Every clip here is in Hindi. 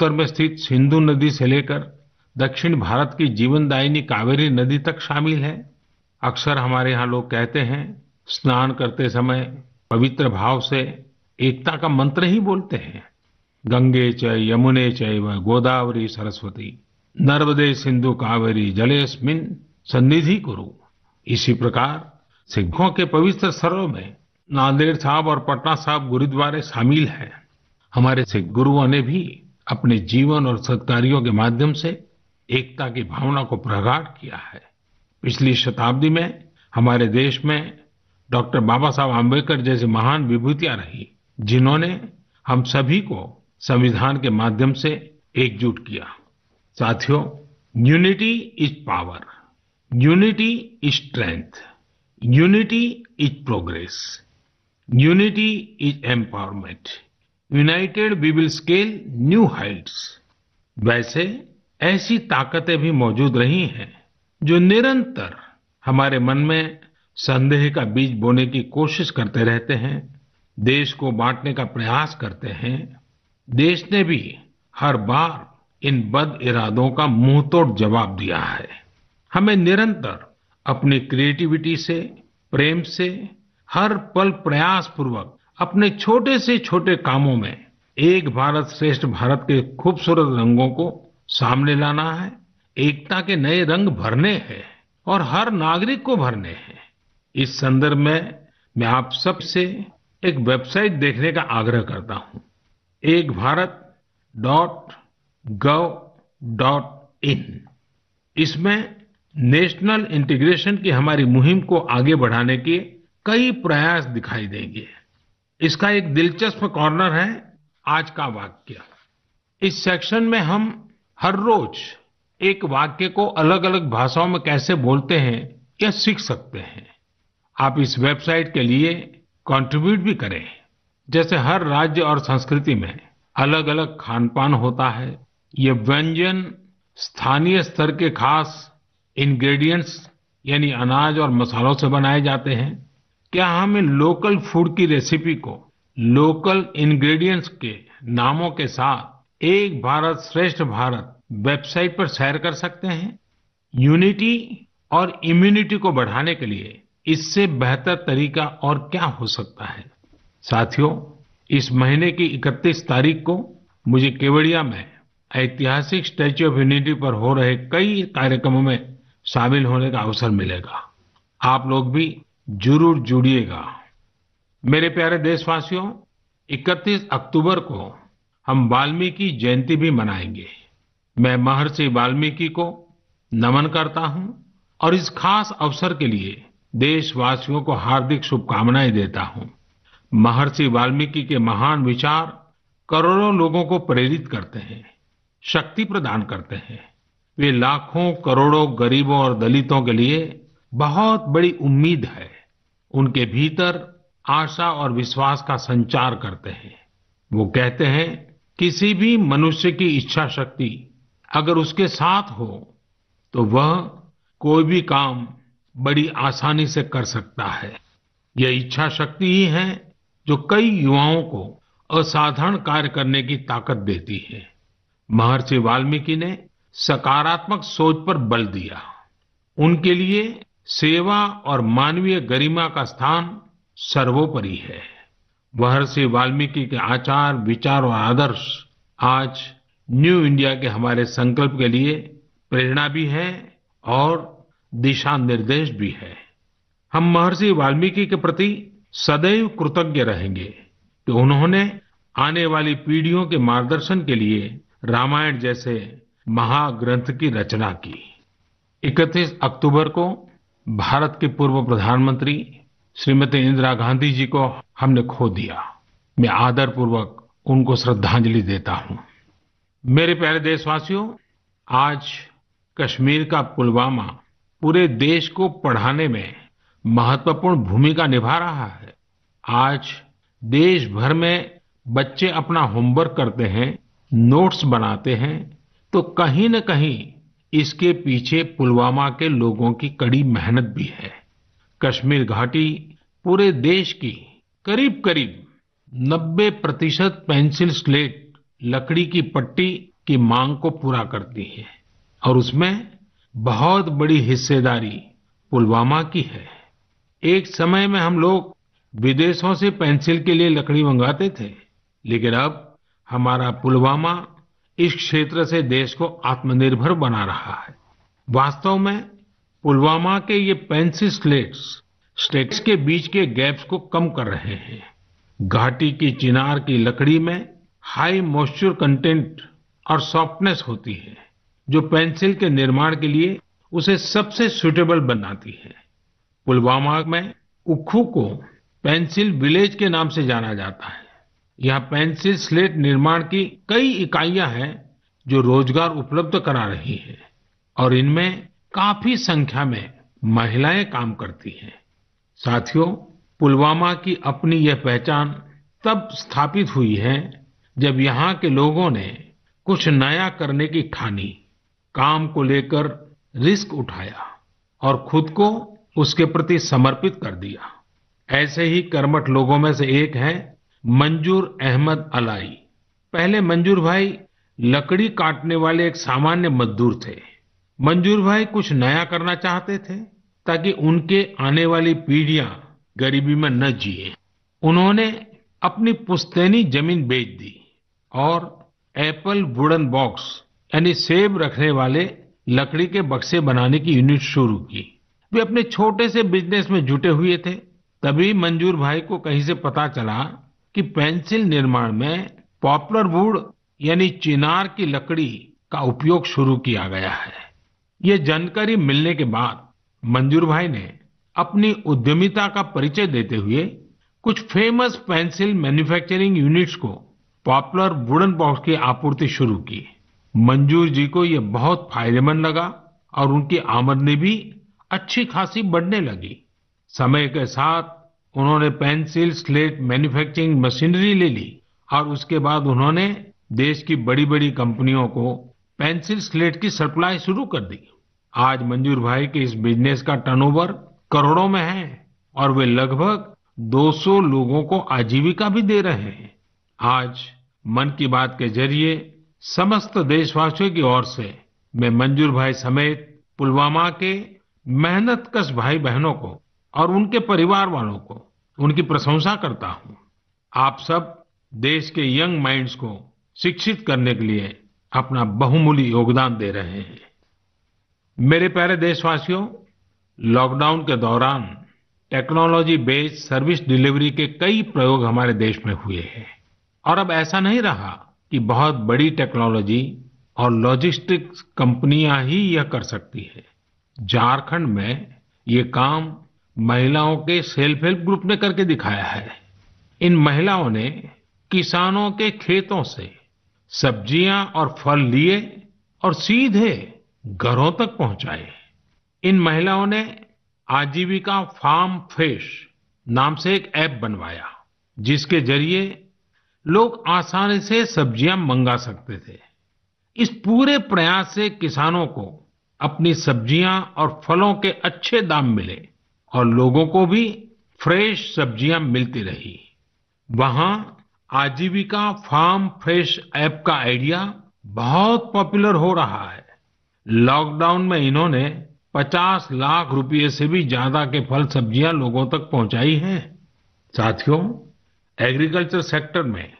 उत्तर में स्थित सिंधु नदी से लेकर दक्षिण भारत की जीवनदायिनी कावेरी नदी तक शामिल है अक्सर हमारे यहाँ लोग कहते हैं स्नान करते समय पवित्र भाव से एकता का मंत्र ही बोलते हैं गंगे च यमुने च गोदावरी सरस्वती नर्मदे सिंधु कावेरी जलेस्मिन सन्निधि कुरु इसी प्रकार सिखों के पवित्र स्थलों में नांदेड़ साहब और पटना साहब गुरुद्वारे शामिल हैं हमारे सिख गुरुओं ने भी अपने जीवन और सत्कारियों के माध्यम से एकता की भावना को प्रगाढ़ किया है पिछली शताब्दी में हमारे देश में डॉक्टर बाबा साहब आम्बेडकर जैसी महान विभूतियां रहीं जिन्होंने हम सभी को संविधान के माध्यम से एकजुट किया साथियों unity is power unity is strength unity is progress unity is empowerment united we will scale new heights वैसे ऐसी ताकतें भी मौजूद रही हैं जो निरंतर हमारे मन में संदेह का बीज बोने की कोशिश करते रहते हैं देश को बांटने का प्रयास करते हैं देश ने भी हर बार इन बद इरादों का मुंहतोड़ जवाब दिया है हमें निरंतर अपनी क्रिएटिविटी से प्रेम से हर पल प्रयास पूर्वक अपने छोटे से छोटे कामों में एक भारत श्रेष्ठ भारत के खूबसूरत रंगों को सामने लाना है एकता के नए रंग भरने हैं और हर नागरिक को भरने हैं इस संदर्भ में मैं आप सबसे एक वेबसाइट देखने का आग्रह करता हूं Ek Bharat dot gov dot in इसमें नेशनल इंटीग्रेशन की हमारी मुहिम को आगे बढ़ाने के कई प्रयास दिखाई देंगे इसका एक दिलचस्प कॉर्नर है आज का वाक्य इस सेक्शन में हम हर रोज एक वाक्य को अलग अलग भाषाओं में कैसे बोलते हैं या सीख सकते हैं आप इस वेबसाइट के लिए कंट्रीब्यूट भी करें जैसे हर राज्य और संस्कृति में अलग अलग खान पान होता है ये व्यंजन स्थानीय स्तर के खास इंग्रेडिएंट्स यानी अनाज और मसालों से बनाए जाते हैं क्या हम इन लोकल फूड की रेसिपी को लोकल इंग्रेडिएंट्स के नामों के साथ एक भारत श्रेष्ठ भारत वेबसाइट पर शेयर कर सकते हैं यूनिटी और इम्यूनिटी को बढ़ाने के लिए इससे बेहतर तरीका और क्या हो सकता है साथियों इस महीने की 31 तारीख को मुझे केवड़िया में ऐतिहासिक स्टैच्यू ऑफ यूनिटी पर हो रहे कई कार्यक्रमों में शामिल होने का अवसर मिलेगा आप लोग भी जरूर जुड़िएगा मेरे प्यारे देशवासियों 31 अक्टूबर को हम वाल्मीकि जयंती भी मनाएंगे मैं महर्षि वाल्मीकि को नमन करता हूं और इस खास अवसर के लिए देशवासियों को हार्दिक शुभकामनाएं देता हूं महर्षि वाल्मीकि के महान विचार करोड़ों लोगों को प्रेरित करते हैं शक्ति प्रदान करते हैं वे लाखों करोड़ों गरीबों और दलितों के लिए बहुत बड़ी उम्मीद है उनके भीतर आशा और विश्वास का संचार करते हैं वो कहते हैं किसी भी मनुष्य की इच्छा शक्ति अगर उसके साथ हो तो वह कोई भी काम बड़ी आसानी से कर सकता है यह इच्छा शक्ति ही है जो कई युवाओं को असाधारण कार्य करने की ताकत देती है महर्षि वाल्मीकि ने सकारात्मक सोच पर बल दिया उनके लिए सेवा और मानवीय गरिमा का स्थान सर्वोपरि है महर्षि वाल्मीकि के आचार विचार और आदर्श आज न्यू इंडिया के हमारे संकल्प के लिए प्रेरणा भी है और दिशा निर्देश भी है हम महर्षि वाल्मीकि के प्रति सदैव कृतज्ञ रहेंगे कि उन्होंने आने वाली पीढ़ियों के मार्गदर्शन के लिए रामायण जैसे महाग्रंथ की रचना की 31 अक्टूबर को भारत की पूर्व प्रधानमंत्री श्रीमती इंदिरा गांधी जी को हमने खो दिया मैं आदरपूर्वक उनको श्रद्धांजलि देता हूं मेरे प्यारे देशवासियों आज कश्मीर का पुलवामा पूरे देश को पढ़ाने में महत्वपूर्ण भूमिका निभा रहा है आज देश भर में बच्चे अपना होमवर्क करते हैं नोट्स बनाते हैं तो कहीं न कहीं इसके पीछे पुलवामा के लोगों की कड़ी मेहनत भी है कश्मीर घाटी पूरे देश की करीब करीब 90 प्रतिशत पेंसिल स्लेट लकड़ी की पट्टी की मांग को पूरा करती है और उसमें बहुत बड़ी हिस्सेदारी पुलवामा की है एक समय में हम लोग विदेशों से पेंसिल के लिए लकड़ी मंगाते थे लेकिन अब हमारा पुलवामा इस क्षेत्र से देश को आत्मनिर्भर बना रहा है वास्तव में पुलवामा के ये पेंसिल स्लेट्स स्टेट्स के बीच के गैप्स को कम कर रहे हैं घाटी की चिनार की लकड़ी में हाई मॉइस्चर कंटेंट और सॉफ्टनेस होती है जो पेंसिल के निर्माण के लिए उसे सबसे सुटेबल बनाती है पुलवामा में उखू को पेंसिल विलेज के नाम से जाना जाता है यहाँ पेंसिल स्लेट निर्माण की कई इकाइयां हैं जो रोजगार उपलब्ध करा रही हैं और इनमें काफी संख्या में महिलाएं काम करती हैं साथियों पुलवामा की अपनी यह पहचान तब स्थापित हुई है जब यहाँ के लोगों ने कुछ नया करने की ठानी काम को लेकर रिस्क उठाया और खुद को उसके प्रति समर्पित कर दिया ऐसे ही कर्मठ लोगों में से एक है मंजूर अहमद अलाई पहले मंजूर भाई लकड़ी काटने वाले एक सामान्य मजदूर थे मंजूर भाई कुछ नया करना चाहते थे ताकि उनके आने वाली पीढ़ियां गरीबी में न जिए उन्होंने अपनी पुस्तैनी जमीन बेच दी और एप्पल वुडन बॉक्स यानी सेब रखने वाले लकड़ी के बक्से बनाने की यूनिट शुरू की वे अपने छोटे से बिजनेस में जुटे हुए थे तभी मंजूर भाई को कहीं से पता चला कि पेंसिल निर्माण में पॉपुलर वुड यानी चिनार की लकड़ी का उपयोग शुरू किया गया है ये जानकारी मिलने के बाद मंजूर भाई ने अपनी उद्यमिता का परिचय देते हुए कुछ फेमस पेंसिल मैन्युफैक्चरिंग यूनिट्स को पॉपुलर वुडन बॉक्स की आपूर्ति शुरू की मंजूर जी को ये बहुत फायदेमंद लगा और उनकी आमदनी भी अच्छी खासी बढ़ने लगी समय के साथ उन्होंने पेंसिल स्लेट मैन्यूफैक्चरिंग मशीनरी ले ली और उसके बाद उन्होंने देश की बड़ी बड़ी कंपनियों को पेंसिल स्लेट की सप्लाई शुरू कर दी आज मंजूर भाई के इस बिजनेस का टर्नओवर करोड़ों में है और वे लगभग 200 लोगों को आजीविका भी दे रहे हैं आज मन की बात के जरिए समस्त देशवासियों की ओर से मैं मंजूर भाई समेत पुलवामा के मेहनतकश भाई बहनों को और उनके परिवार वालों को उनकी प्रशंसा करता हूँ आप सब देश के यंग माइंड्स को शिक्षित करने के लिए अपना बहुमूल्य योगदान दे रहे हैं मेरे प्यारे देशवासियों लॉकडाउन के दौरान टेक्नोलॉजी बेस्ड सर्विस डिलीवरी के कई प्रयोग हमारे देश में हुए हैं और अब ऐसा नहीं रहा कि बहुत बड़ी टेक्नोलॉजी और लॉजिस्टिक्स कंपनियां ही यह कर सकती है झारखंड में ये काम महिलाओं के सेल्फ हेल्प ग्रुप ने करके दिखाया है इन महिलाओं ने किसानों के खेतों से सब्जियां और फल लिए और सीधे घरों तक पहुंचाए इन महिलाओं ने आजीविका फार्म फ्रेश नाम से एक ऐप बनवाया जिसके जरिए लोग आसानी से सब्जियां मंगा सकते थे इस पूरे प्रयास से किसानों को अपनी सब्जियां और फलों के अच्छे दाम मिले और लोगों को भी फ्रेश सब्जियां मिलती रही वहां आजीविका फार्म फ्रेश ऐप का आइडिया बहुत पॉपुलर हो रहा है लॉकडाउन में इन्होंने 50 लाख रुपए से भी ज्यादा के फल सब्जियां लोगों तक पहुंचाई हैं साथियों एग्रीकल्चर सेक्टर में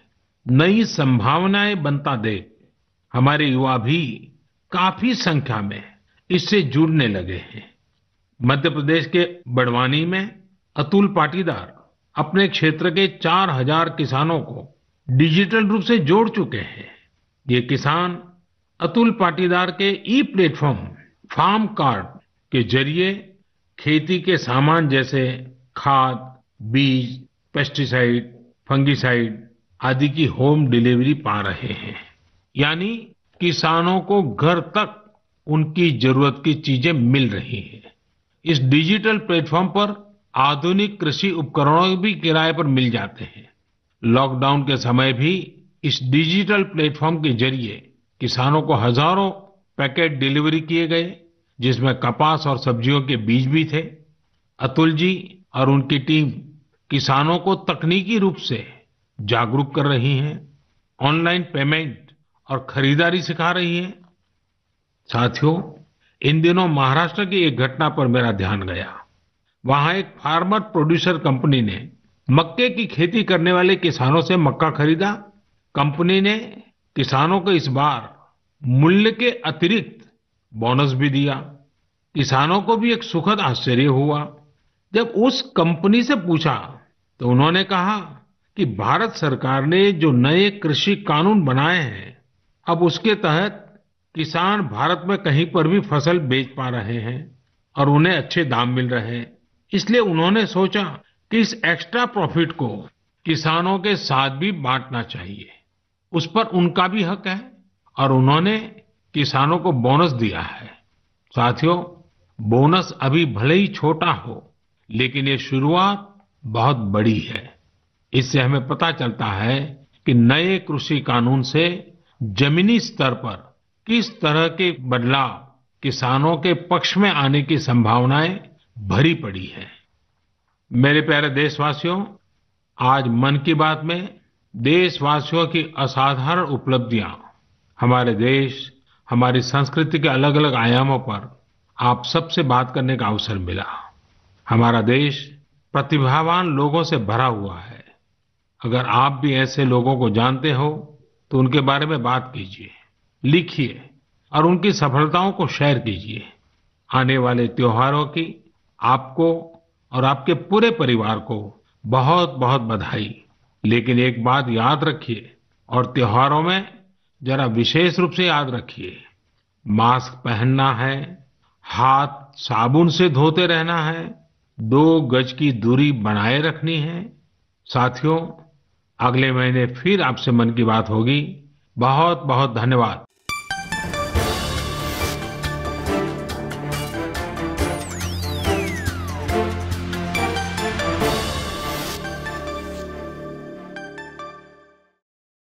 नई संभावनाएं बनता देख हमारे युवा भी काफी संख्या में इससे जुड़ने लगे हैं मध्य प्रदेश के बड़वानी में अतुल पाटीदार अपने क्षेत्र के चार हजार किसानों को डिजिटल रूप से जोड़ चुके हैं ये किसान अतुल पाटीदार के ई प्लेटफॉर्म फार्म कार्ड के जरिए खेती के सामान जैसे खाद बीज पेस्टिसाइड फंगिसाइड आदि की होम डिलीवरी पा रहे हैं यानी किसानों को घर तक उनकी जरूरत की चीजें मिल रही हैं इस डिजिटल प्लेटफॉर्म पर आधुनिक कृषि उपकरण भी किराए पर मिल जाते हैं लॉकडाउन के समय भी इस डिजिटल प्लेटफॉर्म के जरिए किसानों को हजारों पैकेट डिलीवरी किए गए जिसमें कपास और सब्जियों के बीज भी थे अतुल जी और उनकी टीम किसानों को तकनीकी रूप से जागरूक कर रही हैं ऑनलाइन पेमेंट और खरीदारी सिखा रही है साथियों इन दिनों महाराष्ट्र की एक घटना पर मेरा ध्यान गया वहां एक फार्मर प्रोड्यूसर कंपनी ने मक्के की खेती करने वाले किसानों से मक्का खरीदा कंपनी ने किसानों को इस बार मूल्य के अतिरिक्त बोनस भी दिया किसानों को भी एक सुखद आश्चर्य हुआ जब उस कंपनी से पूछा तो उन्होंने कहा कि भारत सरकार ने जो नए कृषि कानून बनाए हैं अब उसके तहत किसान भारत में कहीं पर भी फसल बेच पा रहे हैं और उन्हें अच्छे दाम मिल रहे हैं इसलिए उन्होंने सोचा कि इस एक्स्ट्रा प्रॉफिट को किसानों के साथ भी बांटना चाहिए उस पर उनका भी हक है और उन्होंने किसानों को बोनस दिया है साथियों बोनस अभी भले ही छोटा हो लेकिन ये शुरुआत बहुत बड़ी है इससे हमें पता चलता है कि नए कृषि कानून से जमीनी स्तर पर किस तरह के बदलाव किसानों के पक्ष में आने की संभावनाएं भरी पड़ी है मेरे प्यारे देशवासियों आज मन की बात में देशवासियों की असाधारण उपलब्धियां हमारे देश हमारी संस्कृति के अलग अलग आयामों पर आप सबसे बात करने का अवसर मिला हमारा देश प्रतिभावान लोगों से भरा हुआ है अगर आप भी ऐसे लोगों को जानते हो तो उनके बारे में बात कीजिए लिखिए और उनकी सफलताओं को शेयर कीजिए आने वाले त्योहारों की आपको और आपके पूरे परिवार को बहुत बहुत बधाई लेकिन एक बात याद रखिए और त्योहारों में जरा विशेष रूप से याद रखिए मास्क पहनना है हाथ साबुन से धोते रहना है दो गज की दूरी बनाए रखनी है साथियों अगले महीने फिर आपसे मन की बात होगी बहुत बहुत धन्यवाद